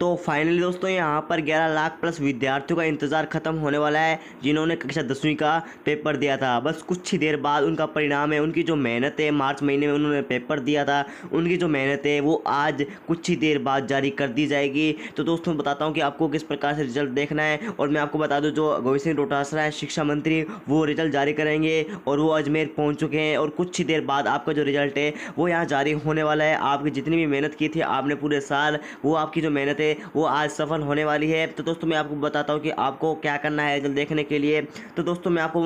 तो फाइनली दोस्तों यहाँ पर 11 लाख प्लस विद्यार्थियों का इंतज़ार खत्म होने वाला है जिन्होंने कक्षा दसवीं का पेपर दिया था बस कुछ ही देर बाद उनका परिणाम है उनकी जो मेहनत है मार्च महीने में उन्होंने पेपर दिया था उनकी जो मेहनत है वो आज कुछ ही देर बाद जारी कर दी जाएगी तो दोस्तों बताता हूँ कि आपको किस प्रकार से रिजल्ट देखना है और मैं आपको बता दूँ जो गोविंद सिंह डोटासरा है शिक्षा मंत्री वो रिजल्ट जारी करेंगे और वो अजमेर पहुँच चुके हैं और कुछ ही देर बाद आपका जो रिजल्ट है वो यहाँ जारी होने वाला है आपकी जितनी भी मेहनत की थी आपने पूरे साल वो आपकी जो मेहनत है में वो आज सफल होने वाली है तो दोस्तों मैं आपको बताता हूँ कि आपको क्या करना है जल्द देखने के लिए तो दोस्तों मैं आपको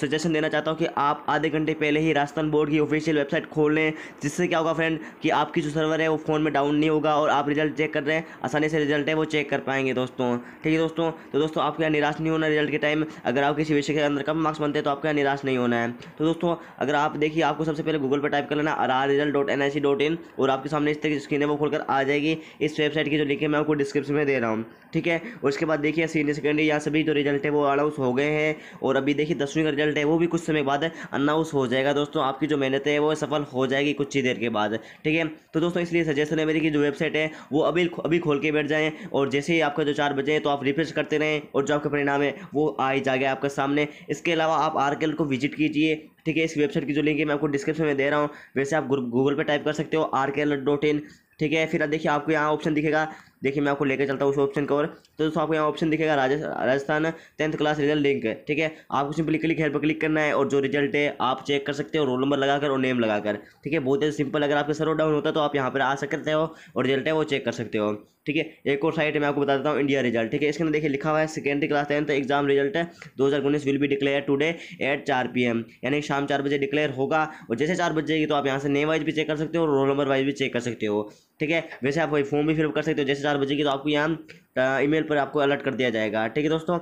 सजेशन देना चाहता हूँ कि आप आधे घंटे पहले ही राजस्थान बोर्ड की ऑफिशियल वेबसाइट खोल लें जिससे क्या होगा फ्रेंड कि आपकी जो सर्वर है वो फ़ोन में डाउन नहीं होगा और आप रिजल्ट चेक कर रहे हैं आसानी से रिजल्ट है वो चेक कर पाएंगे दोस्तों ठीक है दोस्तों तो दोस्तों आपके यहाँ निराश नहीं होना रिजल्ट के टाइम अगर आप किसी विषय के अंदर कम मार्क्स बनते हैं तो आपके यहाँ निराश नहीं होना है तो दोस्तों अगर आप देखिए आपको सबसे पहले गूगल पर टाइप कर लेना R result dot N I C dot in और आपके सामने इस तरह की स्क्रीन है वो खोलकर आ जाएगी इस वेबसाइट की जो लिंक है मैं आपको डिस्क्रिप्शन में दे रहा हूँ ठीक है उसके बाद देखिए सीनियर सेकेंडरी यहाँ सभी जो रिजल्ट है वो अनाउंस हो गए हैं और अभी देखिए दसवीं का रिजल्ट है वो भी कुछ समय बाद अनाउंस हो जाएगा दोस्तों आपकी जो मेहनत है वो सफल हो जाएगी कुछ ही देर के बाद ठीक है तो दोस्तों इसलिए सजेशन है मेरी कि जो वेबसाइट है वो अभी अभी खोल के बैठ जाएँ और जैसे ही आपका जो चार बजे तो आप रिफ्रेश करते रहें और जो आपका परिणाम है वो आ ही जाएगा आपके सामने इसके अलावा आप आर को विजिट कीजिए ठीक है इस वेबसाइट की जो लिंक है मैं आपको डिस्क्रिप्शन में दे रहा हूँ वैसे आप गूगल पर टाइप कर सकते हो आर के एल डॉट इन ठीक है फिर देखिए आपको यहाँ ऑप्शन दिखेगा देखिए मैं आपको लेकर चलता हूँ उस ऑप्शन कवर तो दोस्तों आपको यहाँ ऑप्शन दिखेगा Rajasthan tenth class result link ठीक है आपको सिंपली क्लिक हेल्प पर क्लिक करना है और जो रिजल्ट है आप चेक कर सकते हो रोल नंबर लगाकर और नेम लगाकर ठीक है बहुत ही सिंपल अगर आपके सर्वर डाउन होता है तो आप यहाँ पर आ सकते हो और रिजल्ट है वो चेक कर सकते हो ठीक है एक और साइट है मैं आपको बता देता हूँ इंडिया रिजल्ट ठीक है इसके अंदर देखिए लिखा हुआ है secondary class tenth exam result है दो हज़ार उन्नीस will be declare today at चार पी एम यानी शाम चार बजे डिक्लेयर होगा और जैसे चार बजेगी तो आप यहाँ से नेम वाइज भी चेक कर सकते हो और रोल नंबर वाइज भी चेक कर सकते हो ठीक है वैसे आप वही फॉर्म भी फिलअप कर सकते हो जैसे चार बजे की तो आपको यहाँ ईमेल पर आपको अलर्ट कर दिया जाएगा ठीक है दोस्तों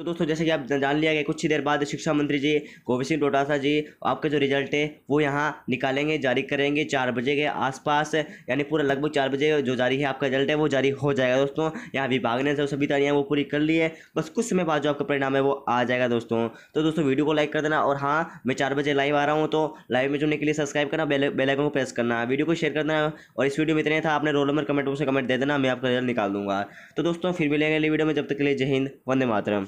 तो दोस्तों जैसे कि आप जान लिया गया कुछ ही देर बाद शिक्षा मंत्री जी गोविंद सिंह डोटासा जी आपका जो रिजल्ट है वो यहाँ निकालेंगे जारी करेंगे चार बजे के आसपास यानी पूरा लगभग चार बजे जो जारी है आपका रिजल्ट है वो जारी हो जाएगा दोस्तों यहाँ विभाग ने जो सभी तैयारियाँ वो पूरी कर ली है बस कुछ समय बाद जो आपका परिणाम है वो आ जाएगा दोस्तों तो दोस्तों वीडियो को लाइक कर देना और हाँ मैं चार बजे लाइव आ रहा हूँ तो लाइव में जुड़ने के लिए सब्सक्राइब करना बेलाइकन को प्रेस करना वीडियो को शेयर कर देना और इस वीडियो में इतने था आपने रोल नंबर कमेंट बॉक्स में कमेंट दे देना मैं आपका रिजल्ट निकाल दूंगा तो दोस्तों फिर मिलेंगे अगले वीडियो में जब तक के लिए जय हिंद वंदे मातरम